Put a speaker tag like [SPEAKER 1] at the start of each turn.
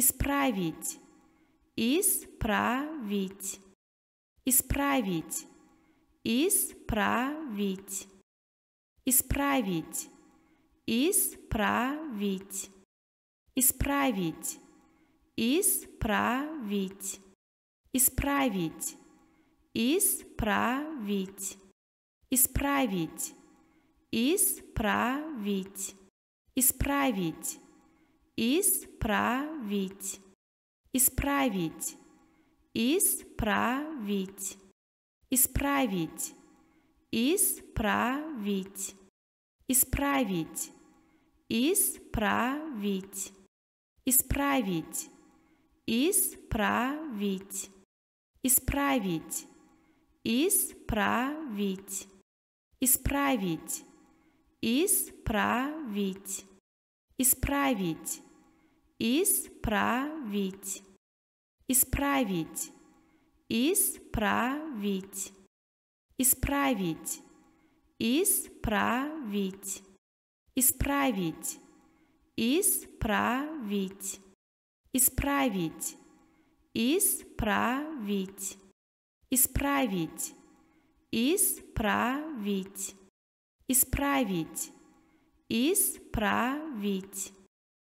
[SPEAKER 1] исправить, исправить, исправить, исправить, исправить, исправить, исправить, исправить, исправить, исправить, исправить, исправить, исправить Исправить. Исправить. Исправить. Исправить. Исправить. Исправить. Исправить. Исправить. Исправить. Исправить. Исправить. Исправить. Исправить исправить, исправить, исправить, исправить, исправить, исправить, исправить, исправить, исправить, исправить, исправить, исправить, исправить исправить.